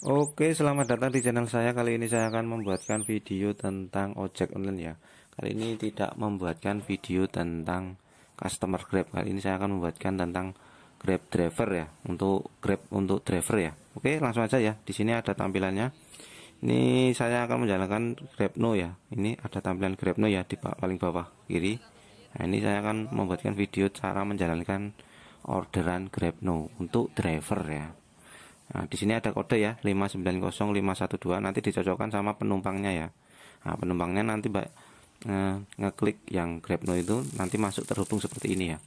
Oke selamat datang di channel saya kali ini saya akan membuatkan video tentang ojek online ya kali ini tidak membuatkan video tentang customer grab kali ini saya akan membuatkan tentang grab driver ya untuk grab untuk driver ya Oke langsung aja ya di sini ada tampilannya ini saya akan menjalankan grab grabno ya ini ada tampilan grab grabno ya di paling bawah kiri Nah, ini saya akan membuatkan video cara menjalankan orderan grab GrabNo untuk driver ya. Nah, di sini ada kode ya 590512 nanti dicocokkan sama penumpangnya ya. Nah, penumpangnya nanti Mbak eh, ngeklik yang GrabNo itu nanti masuk terhubung seperti ini ya.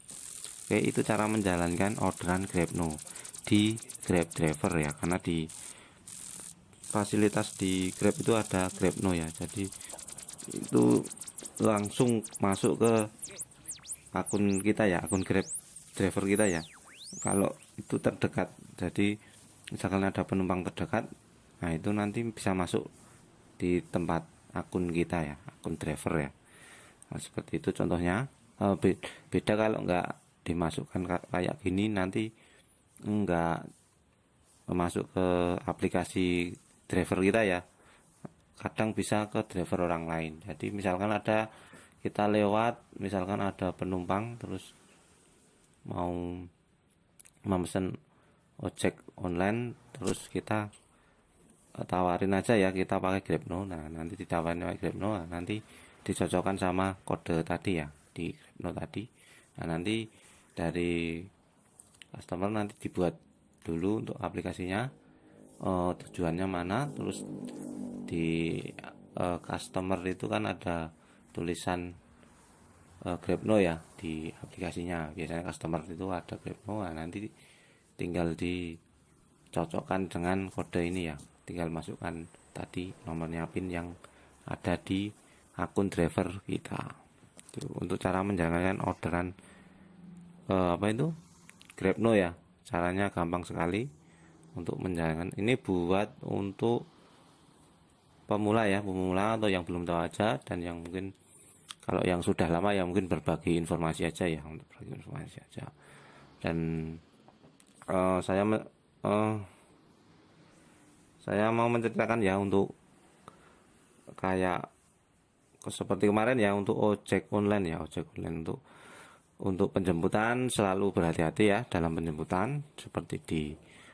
Oke, itu cara menjalankan orderan GrabNo di Grab Driver ya karena di fasilitas di Grab itu ada GrabNo ya. Jadi itu langsung masuk ke akun kita ya, akun Grab Driver kita ya. Kalau itu terdekat. Jadi misalkan ada penumpang terdekat nah itu nanti bisa masuk di tempat akun kita ya akun driver ya nah, seperti itu contohnya eh, beda kalau nggak dimasukkan kayak gini nanti nggak masuk ke aplikasi driver kita ya kadang bisa ke driver orang lain jadi misalkan ada kita lewat misalkan ada penumpang terus mau memesan ojek online terus kita eh, tawarin aja ya kita pakai GrabNo nah nanti ditawarin pakai GrabNo nah, nanti dicocokkan sama kode tadi ya di GrabNo tadi nah nanti dari customer nanti dibuat dulu untuk aplikasinya uh, tujuannya mana terus di uh, customer itu kan ada tulisan uh, GrabNo ya di aplikasinya biasanya customer itu ada GrabNo nah nanti tinggal dicocokkan dengan kode ini ya tinggal masukkan tadi nomornya pin yang ada di akun driver kita untuk cara menjalankan orderan eh, apa itu GrabNo ya caranya gampang sekali untuk menjalankan ini buat untuk pemula ya pemula atau yang belum tahu aja dan yang mungkin kalau yang sudah lama ya mungkin berbagi informasi aja ya untuk berbagi informasi aja dan Eh, saya saya uh, eh, saya mau menceritakan ya untuk kayak seperti kemarin ya untuk ojek online ya ojek online untuk untuk penjemputan selalu berhati-hati ya dalam penjemputan seperti di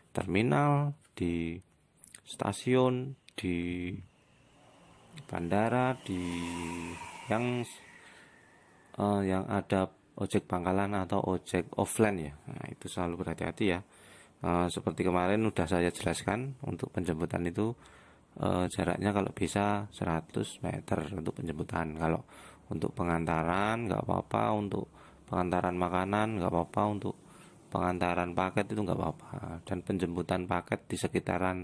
terminal di stasiun di bandara di yang uh, yang ada ojek pangkalan atau ojek offline ya nah, itu selalu berhati-hati ya e, seperti kemarin sudah saya jelaskan untuk penjemputan itu e, jaraknya kalau bisa 100 meter untuk penjemputan kalau untuk pengantaran nggak apa-apa untuk pengantaran makanan nggak apa-apa untuk pengantaran paket itu nggak apa-apa dan penjemputan paket di sekitaran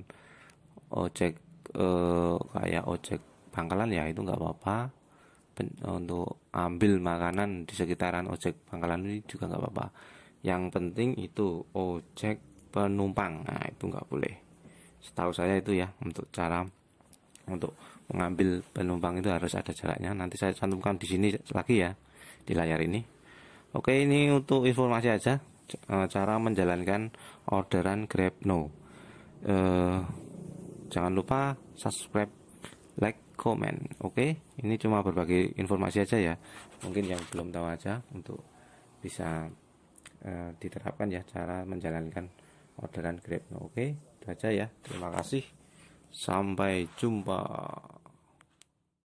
ojek e, kayak ojek pangkalan ya itu nggak apa-apa pen, eh, untuk ambil makanan di sekitaran ojek pangkalan ini juga nggak apa-apa yang penting itu ojek penumpang nah itu nggak boleh setahu saya itu ya untuk cara untuk mengambil penumpang itu harus ada jaraknya nanti saya cantumkan di sini lagi ya di layar ini oke ini untuk informasi aja eh, cara menjalankan orderan GrabNow eh, jangan lupa subscribe like komen oke ini cuma berbagi informasi aja ya mungkin yang belum tahu aja untuk bisa uh, diterapkan ya cara menjalankan orderan Grab oke okay? itu aja ya terima kasih sampai jumpa